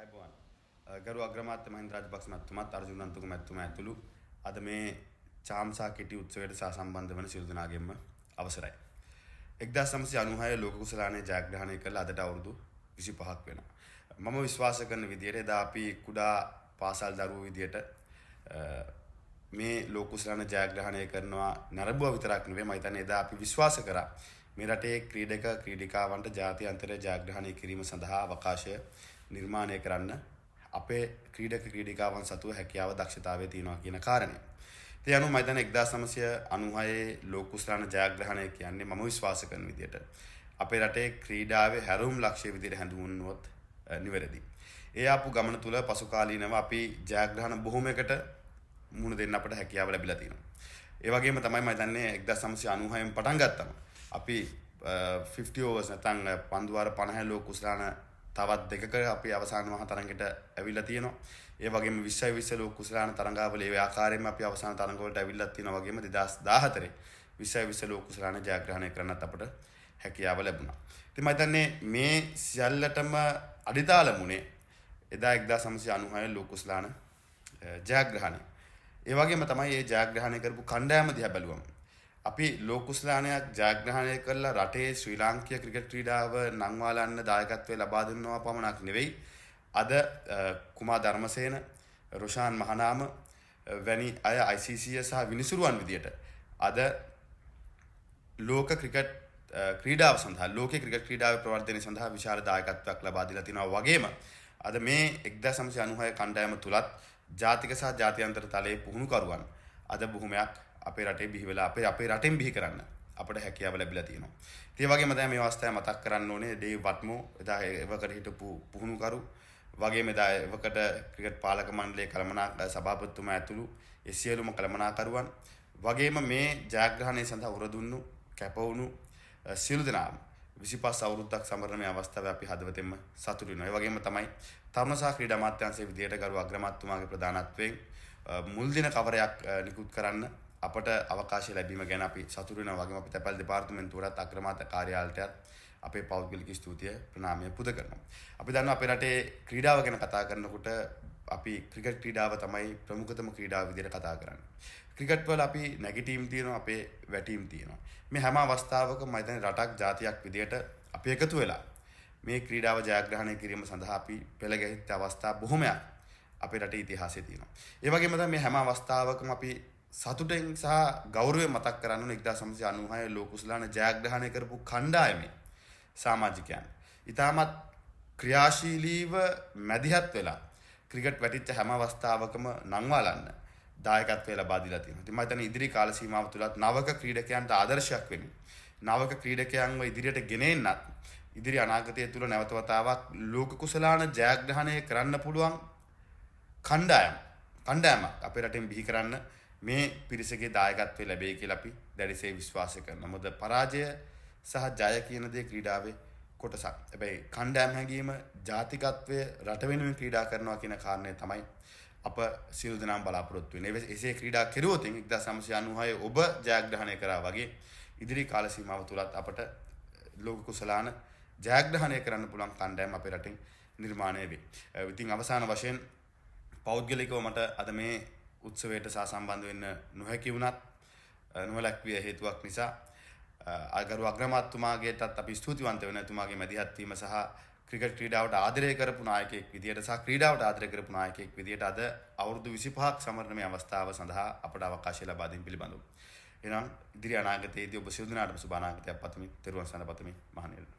අයිබෝන් ගරු අග්‍රමාත්‍ය මහින්ද රාජපක්ෂ මැතිතුමත් අර්ජුන අන්තුක මැතිතුමා ඇතුළු අද මේ චාම්සා කෙටි උත්සවයට සහ සම්බන්ධ වන සියලු දෙනාගෙන්ම අවසරයි. 1996 ලෝක කුසලානේ ජයග්‍රහණය කළ අදට අවුරුදු 25ක් වෙනවා. මම විශ්වාස කරන විදිහට එදා අපි කුඩා පාසල් දරුවෝ විදිහට මේ ලෝක කුසලානේ ජයග්‍රහණය කරනවා නරඹුවා විතරක් නෙවෙයි මම හිතන්නේ එදා අපි විශ්වාස කරා මේ රටේ ක්‍රීඩක ක්‍රීඩිකාවන්ට ජාත්‍යන්තර ජයග්‍රහණය කිරීම සඳහා අවකාශය නිර්මාණය කරන්න අපේ ක්‍රීඩක ක්‍රීඩිකාවන් සතුව හැකියාව දක්ෂතාවය තියෙනවා කියන කාරණය. යනු මයිතන එක්දා සමසය අනුහයේ ලෝකුස්රාණ ජයග්‍රහණය කියන්නේ මම විශ්වාස කරන විදියට. අපේ රටේ ක්‍රීඩාවේ හැරුම් ලක්ෂය විදිර හැඳුවන්නුවොත් නිවැරදි. ඒ අපපු ගමන තුළ පසුකාලීනව අපි ජයග්‍රහණ බොහොමකට මුණ දෙන්න අපට හැකියාව ලැබිලතින. ඒවගේම තමයි මයිතන්නේ එක්ද සමසය අනුහයම් පටන් ගත්තම. අපි ෆිෝවස් නැතන් පන්දුවර පණහැල්ලෝ කුස්රාණ තවත් දෙකක අපි අවසාන මහ තරඟට ඇවිල්ලා තියෙනවා. ඒ වගේම 20යි 20 ලෝක කුසලාන තරඟාවල ඒ ආකාරයෙන්ම අපි අවසාන තරඟ වලට ඇවිල්ලා තියෙනවා වගේම 2014 20යි 20 ලෝක කුසලාන ජයග්‍රහණය කරන්නත් අපට හැකියාව ලැබුණා. ඉතින් මම හිතන්නේ මේ සියල්ලටම අඩිතාලමුනේ එදා 1996 ලෝක කුසලාන ජයග්‍රහණය. ඒ වගේම තමයි මේ ජයග්‍රහණය කරපු කණ්ඩායම දිහා බැලුවම අපි ලෝකුස්ලානයක් ජයග්‍රහණය කරලා රටේ ශ්‍රී ලාංකීය ක්‍රිකට් ක්‍රීඩාව නංවාලන්න දායකත්වය ලබා දෙනවා පමණක් නෙවෙයි අද කුමා ධර්මසේන රොෂාන් මහනාම වැනි අය ICC සහ විනිසුරුවන් විදියට අද ලෝක ක්‍රිකට් ක්‍රීඩාව සඳහා ලෝක ක්‍රිකට් ක්‍රීඩාව ප්‍රවර්ධනය සඳහා විශාල දායකත්වයක් ලබා දීලා තිනවා වගේම අද මේ 1996 කණ්ඩායම තුලත් ජාතික සහ ජාත්‍යන්තර තලයේ පුහුණුකරුවන් අද බොහොමයක් අපේ රටේ බිහිවෙලා අපේ අපේ රටෙන් බිහි කරන්න අපට හැකියාව ලැබිලා තියෙනවා. ඉතින් වගේම දැන් මේ අවස්ථාවේ මතක් කරන්න ඕනේ ඩේ වත්මෝ එදා එවකට හිටපු පුහුණුකරු වගේ මෙදා එවකට ක්‍රිකට් පාලක මණ්ඩලයේ කළමනා සභාපතිතුමා ඇතුළු ඒ සියලුම කළමනාකරුවන් වගේම මේ ජයග්‍රහණය සඳහා උරදුන්නු කැපවුණු සියලු දෙනාම විසිපස් අවුරුද්දක් සමරන මේ අවස්ථාව අපි හදවතෙන්ම සතුටු වෙනවා. ඒ වගේම තමයි තරුණ සහ ක්‍රීඩා අමාත්‍යාංශයේ විදියට ගරු අග්‍රාමාත්‍යතුමාගේ ප්‍රධානත්වයෙන් මුල් දින කවරයක් නිකුත් කරන්න අපට අවකාශය ලැබීම ගැන අපි සතුටු වෙනවා වගේම අපි තැපැල් දෙපාර්තමේන්තුවටත් අක්‍රමාත කාර්යාලයටත් අපේ පෞද්ගලික ස්තුතිය ප්‍රණාමය පුද කරනවා. අපි දන්නවා අපේ රටේ ක්‍රීඩාව ගැන කතා කරනකොට අපි ක්‍රිකට් ක්‍රීඩාව තමයි ප්‍රමුඛතම ක්‍රීඩාව විදිහට කතා කරන්නේ. ක්‍රිකට් වල අපි නැගටිව් තියෙනවා අපේ වැටීම් තියෙනවා. මේ හැම අවස්ථාවකම මම රටක් ජාතියක් විදිහට අපි එකතු වෙලා මේ ක්‍රීඩාව ජයග්‍රහණය කිරීම සඳහා අපි පෙළගැහිච්ච අවස්ථා බොහොමයක් අපේ රටේ ඉතිහාසයේ තියෙනවා. ඒ වගේම තමයි මේ හැම අවස්ථාවකම අපි සතුටෙන් සහ ගෞරවය මතක් කරන්න එක්දා සමසය අනුහය ලෝකුස්ලාන ජයග්‍රහණය කරපු කණ්ඩායමේ සාමාජිකයන්. ඉතාමත් ක්‍රියාශීලීව මැදිහත් වෙලා ක්‍රිකට් වැටිච්ච හැම අවස්ථාවකම නංවාලන්න දායකත්වය ලබාදිලා තියෙනවා. ඉතින් මම හිතන්නේ ඉදිරි කාල සීමාව තුලත් නවක ක්‍රීඩකයන්ට ආදර්ශයක් වෙමින් නවක ක්‍රීඩකයන්ව ඉදිරියට ගෙන එන්නත් ඉදිරි අනාගතය තුළ නැවත වතාවක් ලෝක කුසලාන ජයග්‍රහණය කරන්න පුළුවන් කණ්ඩායම් කණ්ඩායමක් අපේ රටෙන් බිහි කරන්න මේ පිරිසගේ දායකත්වය ලැබේ කියලා අපි දැඩිසේ විශ්වාස කරනවා. මොකද පරාජය සහ ජය කියන දේ ක්‍රීඩාවේ කොටසක්. හැබැයි කණ්ඩායම් හැඟීම, ජාතිකත්වය රට වෙනුවෙන් ක්‍රීඩා කරනවා කියන කාරණය තමයි අප සියලු දෙනාම බලාපොරොත්තු වෙන්නේ. එසේ ක්‍රීඩා කෙරුවොත් 1996 ඔබ ජයග්‍රහණය කරා වගේ ඉදිරි කාල සීමාව තුලත් අපට ලෝක කුසලාන ජයග්‍රහණය කරන්න පුළුවන් කණ්ඩායම් අපේ රටින් නිර්මාණය වේ. ඉතින් අවසාන වශයෙන් පෞද්ගලිකව මට අද මේ උත්සවයට සාසම්බන්ධ වෙන්න නොහැකි වුණත් නොවැළැක්විය හේතුවක් නිසා අගරු අග්‍රමාත්තුමාගේටත් අපි ස්තුතිවන්ත වෙන තුමාගේ මැදිහත් වීම සහ ක්‍රිකට් ක්‍රීඩාවට ආදරය කරපු නායකයෙක් විදියට සහ ක්‍රීඩාවට ආදරය කරපු නායකයෙක් විදියට අද අවුරුදු 25ක් සමරන මේ අවස්ථාව සඳහා අපට අවකාශය ලබා දීම පිළිබඳව එනම් ඉදිරි අනාගතයේදී ඔබ සියලු දෙනාටම සුබ අනාගතයක් පතමි. තෙරුවන් සරණ පතමි. මහණෙනි